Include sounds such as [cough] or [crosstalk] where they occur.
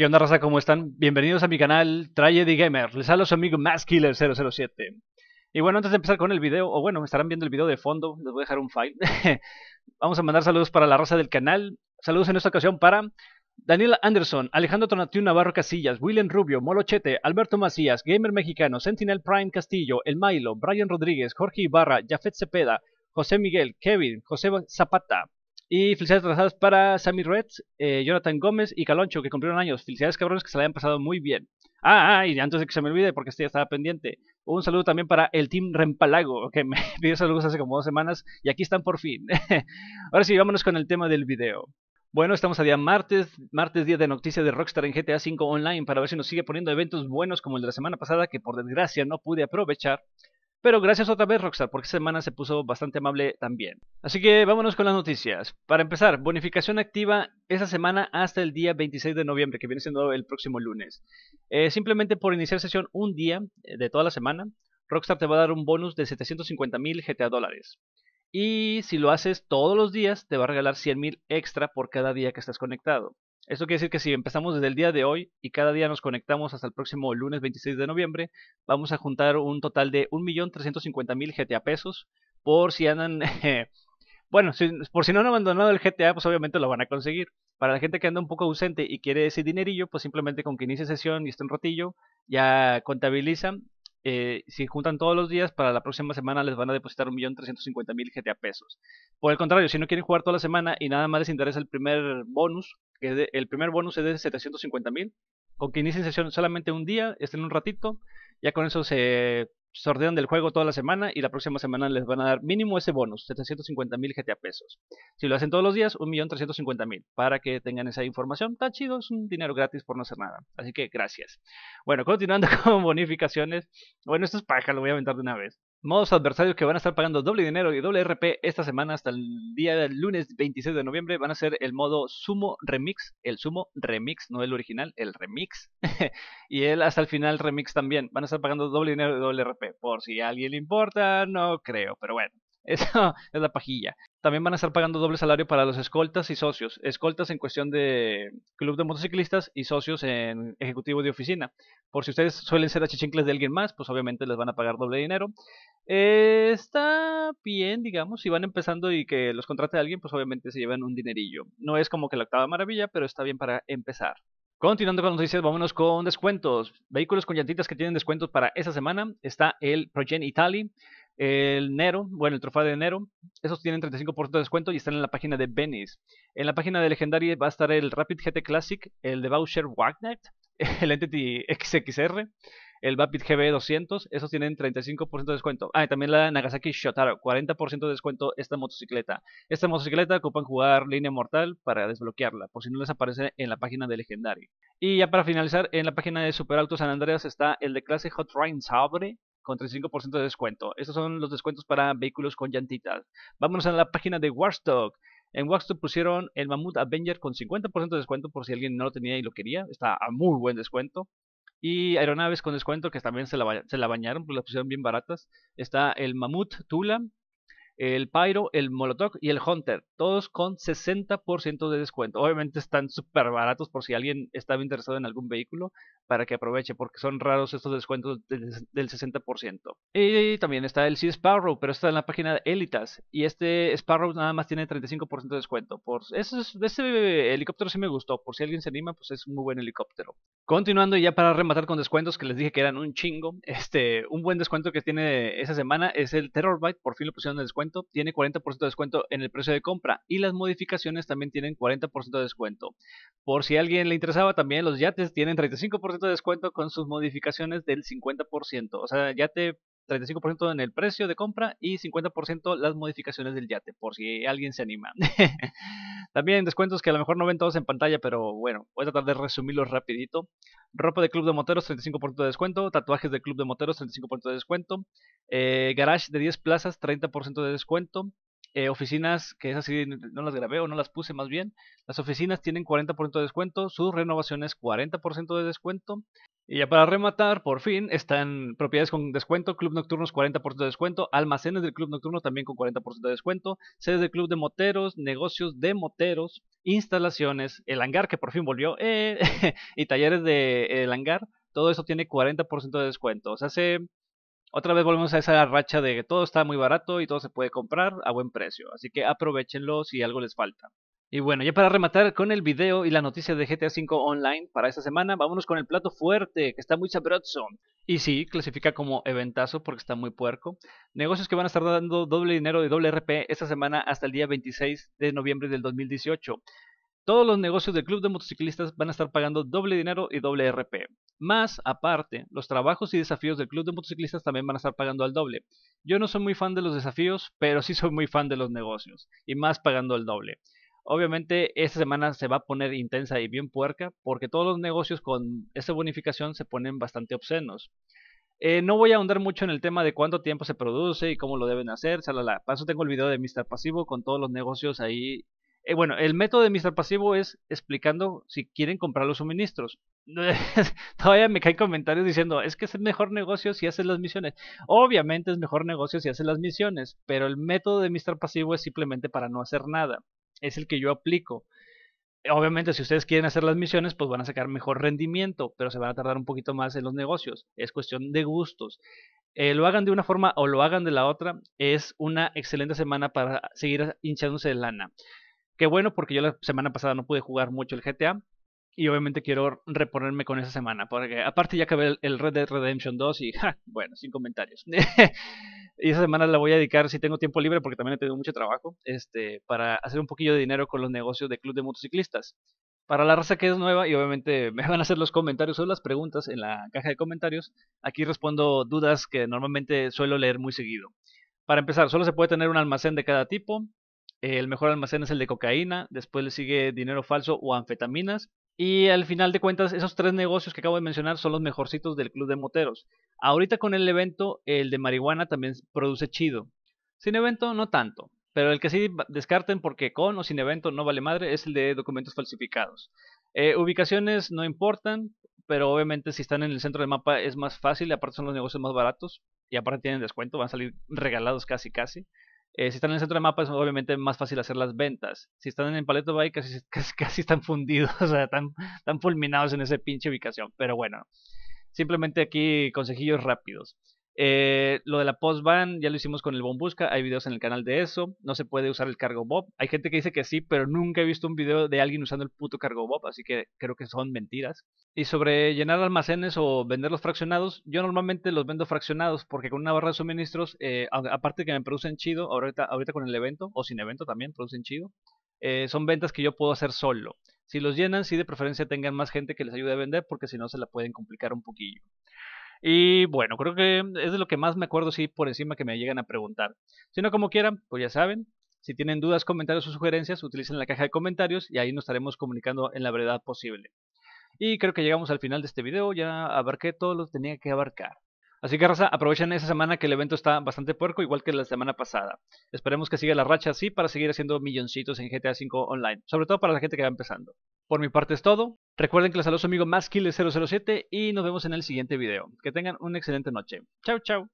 ¿Qué onda, raza? ¿Cómo están? Bienvenidos a mi canal Tragedy Gamer. Les hablo su amigo Masskiller007. Y bueno, antes de empezar con el video, o bueno, estarán viendo el video de fondo, les voy a dejar un file. [laughs] Vamos a mandar saludos para la raza del canal. Saludos en esta ocasión para Daniel Anderson, Alejandro Tonatiu Navarro Casillas, William Rubio, Molochete, Alberto Macías, Gamer Mexicano, Sentinel Prime Castillo, El Milo, Brian Rodríguez, Jorge Ibarra, Jafet Cepeda, José Miguel, Kevin, José Zapata, y felicidades atrasadas para Sammy Reds, eh, Jonathan Gómez y Caloncho, que cumplieron años. Felicidades, cabrones, que se la han pasado muy bien. Ah, ah, y antes de que se me olvide, porque este ya estaba pendiente, un saludo también para el Team Rempalago, [laughs] que me pidió saludos hace como dos semanas y aquí están por fin. [laughs] Ahora sí, vámonos con el tema del video. Bueno, estamos a día martes, martes día de noticias de Rockstar en GTA V Online para ver si nos sigue poniendo eventos buenos como el de la semana pasada que por desgracia no pude aprovechar. Pero gracias otra vez Rockstar, porque esta semana se puso bastante amable también. Así que vámonos con las noticias. Para empezar, bonificación activa esa semana hasta el día 26 de noviembre, que viene siendo el próximo lunes. Eh, simplemente por iniciar sesión un día eh, de toda la semana, Rockstar te va a dar un bonus de 750,000 GTA dólares. Y si lo haces todos los días, te va a regalar 100,000 extra por cada día que estás conectado. Esto quiere decir que si empezamos desde el día de hoy y cada día nos conectamos hasta el próximo lunes 26 de noviembre, vamos a juntar un total de 1.350.000 GTA pesos por si andan... [laughs] bueno, por si no han abandonado el GTA, pues obviamente lo van a conseguir. Para la gente que anda un poco ausente y quiere ese dinerillo, pues simplemente con que inicie sesión y esté un ratillo, ya contabilizan. Eh, si juntan todos los días, para la próxima semana les van a depositar 1.350.000 GTA pesos. Por el contrario, si no quieren jugar toda la semana y nada más les interesa el primer bonus, que el primer bonus es de 750 mil. Con que inicien sesión solamente un día, estén un ratito, ya con eso se sortean del juego toda la semana y la próxima semana les van a dar mínimo ese bonus, 750 mil GTA pesos. Si lo hacen todos los días, 1.350.000 para que tengan esa información. Está chido, es un dinero gratis por no hacer nada. Así que gracias. Bueno, continuando [laughs] con bonificaciones. Bueno, esto es paja, lo voy a aventar de una vez. Modos adversarios que van a estar pagando doble dinero y doble RP esta semana hasta el día del lunes 26 de noviembre van a ser el modo Sumo Remix, el Sumo Remix, no el original, el Remix, [laughs] y el hasta el final Remix también. Van a estar pagando doble dinero y doble RP, por si a alguien le importa, no creo, pero bueno. [laughs] eso es la pajilla. También van a estar pagando doble salario para los escoltas y socios. Escoltas en cuestión de club de motociclistas y socios en ejecutivo de oficina. Por si ustedes suelen ser achichincles de alguien más, pues obviamente les van a pagar doble dinero está bien, digamos, si van empezando y que los contrate alguien, pues obviamente se llevan un dinerillo. No es como que la octava maravilla, pero está bien para empezar. Continuando con las noticias, vámonos con descuentos. Vehículos con llantitas que tienen descuentos para esta semana está el Progen Italy, el Nero, bueno, el Trofeo de Nero. Esos tienen 35% de descuento y están en la página de Venice. En la página de Legendary va a estar el Rapid GT Classic, el de Voucher Wagnet, [laughs] el Entity XXR, el Vapid GB 200, esos tienen 35% de descuento. Ah, y también la Nagasaki Shotaro, 40% de descuento esta motocicleta. Esta motocicleta ocupan jugar línea mortal para desbloquearla, por si no les aparece en la página de legendario. Y ya para finalizar, en la página de Super Autos San Andreas está el de clase Hot Rind Sabre, con 35% de descuento. Estos son los descuentos para vehículos con llantitas. Vámonos a la página de Warstock. En Warstock pusieron el Mammoth Avenger con 50% de descuento por si alguien no lo tenía y lo quería. Está a muy buen descuento. Y aeronaves con descuento que también se la, se la bañaron, Porque las pusieron bien baratas. Está el Mamut Tula, el Pyro, el Molotov y el Hunter, todos con 60% de descuento. Obviamente están súper baratos por si alguien estaba interesado en algún vehículo para que aproveche, porque son raros estos descuentos del 60%. Y también está el Sea Sparrow, pero está en la página de Elitas, y este Sparrow nada más tiene 35% de descuento. Por eso ese helicóptero sí me gustó, por si alguien se anima, pues es un muy buen helicóptero. Continuando ya para rematar con descuentos que les dije que eran un chingo, este, un buen descuento que tiene esa semana es el Terror Bite, por fin lo pusieron en descuento tiene 40% de descuento en el precio de compra y las modificaciones también tienen 40% de descuento. Por si a alguien le interesaba, también los yates tienen 35% de descuento con sus modificaciones del 50%. O sea, yate 35% en el precio de compra y 50% las modificaciones del yate, por si alguien se anima. [laughs] También descuentos que a lo mejor no ven todos en pantalla, pero bueno, voy a tratar de resumirlos rapidito. Ropa de Club de Moteros, 35% de descuento. Tatuajes de Club de Moteros, 35% de descuento. Eh, garage de 10 plazas, 30% de descuento. Eh, oficinas, que es así no las grabé o no las puse más bien. Las oficinas tienen 40% de descuento, sus renovaciones 40% de descuento. Y ya para rematar, por fin, están propiedades con descuento, club nocturnos 40% de descuento, almacenes del club nocturno también con 40% de descuento, sedes del club de moteros, negocios de moteros, instalaciones, el hangar que por fin volvió, eh, [laughs] y talleres del hangar, todo eso tiene 40% de descuento. O sea, se, otra vez volvemos a esa racha de que todo está muy barato y todo se puede comprar a buen precio. Así que aprovechenlo si algo les falta. Y bueno, ya para rematar con el video y la noticia de GTA V Online para esta semana, vámonos con el plato fuerte, que está muy sabroso. Y sí, clasifica como eventazo porque está muy puerco. Negocios que van a estar dando doble dinero y doble RP esta semana hasta el día 26 de noviembre del 2018. Todos los negocios del club de motociclistas van a estar pagando doble dinero y doble RP. Más aparte, los trabajos y desafíos del club de motociclistas también van a estar pagando al doble. Yo no soy muy fan de los desafíos, pero sí soy muy fan de los negocios, y más pagando al doble. Obviamente esta semana se va a poner intensa y bien puerca porque todos los negocios con esta bonificación se ponen bastante obscenos. Eh, no voy a ahondar mucho en el tema de cuánto tiempo se produce y cómo lo deben hacer. la Paso tengo el video de Mr. Pasivo con todos los negocios ahí. Eh, bueno, el método de Mr. Pasivo es explicando si quieren comprar los suministros. [laughs] Todavía me caen comentarios diciendo, es que es el mejor negocio si haces las misiones. Obviamente es mejor negocio si haces las misiones, pero el método de Mr. Pasivo es simplemente para no hacer nada es el que yo aplico. Obviamente, si ustedes quieren hacer las misiones, pues van a sacar mejor rendimiento, pero se van a tardar un poquito más en los negocios. Es cuestión de gustos. Eh, lo hagan de una forma o lo hagan de la otra, es una excelente semana para seguir ah, hinchándose de lana. Qué bueno, porque yo la semana pasada no pude jugar mucho el GTA, y obviamente quiero reponerme con esa semana, porque aparte ya acabé el Red Dead Redemption 2 y, bueno, sin comentarios. [laughs] y esa semana la voy a dedicar, si tengo tiempo libre, porque también he tenido mucho trabajo, este, para hacer un poquillo de dinero con los negocios de club de motociclistas. Para la raza que es nueva, y obviamente me van a hacer los comentarios o las preguntas en la caja de comentarios, aquí respondo dudas que normalmente suelo leer muy seguido. Para empezar, solo se puede tener un almacén de cada tipo, el mejor almacén es el de cocaína, después le sigue dinero falso o anfetaminas, y al final de cuentas, esos tres negocios que acabo de mencionar son los mejorcitos del Club de Moteros. Ahorita con el evento, el de marihuana también produce chido. Sin evento, no tanto. Pero el que sí descarten porque con o sin evento no vale madre es el de documentos falsificados. Eh, ubicaciones no importan, pero obviamente si están en el centro del mapa es más fácil, aparte son los negocios más baratos y aparte tienen descuento, van a salir regalados casi casi. Eh, si están en el centro de mapa es obviamente más fácil hacer las ventas. Si están en el Paleto Bay casi, casi, están fundidos, [laughs] o sea, están, están fulminados en esa pinche ubicación. Pero bueno, simplemente aquí consejillos rápidos. Eh, lo de la post ban ya lo hicimos con el Bombusca, hay videos en el canal de eso, no se puede usar el cargo Bob. Hay gente que dice que sí, pero nunca he visto un video de alguien usando el puto cargo Bob, así que creo que son mentiras. Y sobre llenar almacenes o venderlos fraccionados, yo normalmente los vendo fraccionados porque con una barra de suministros, eh, aparte que me producen chido, ahorita, ahorita con el evento, o sin evento también producen chido, eh, son ventas que yo puedo hacer solo. Si los llenan, sí de preferencia tengan más gente que les ayude a vender porque si no se la pueden complicar un poquillo. Y bueno, creo que es de lo que más me acuerdo, sí, por encima que me llegan a preguntar. Si no, como quieran, pues ya saben. Si tienen dudas, comentarios o sugerencias, utilicen la caja de comentarios y ahí nos estaremos comunicando en la brevedad posible. Y creo que llegamos al final de este video, ya abarqué todo lo que tenía que abarcar. Así que, raza, aprovechen esa semana que el evento está bastante puerco, igual que la semana pasada. Esperemos que siga la racha así para seguir haciendo milloncitos en GTA V Online, sobre todo para la gente que va empezando. Por mi parte es todo. Recuerden que les saludo su amigo Maskiller007 y nos vemos en el siguiente video. Que tengan una excelente noche. Chau, chau.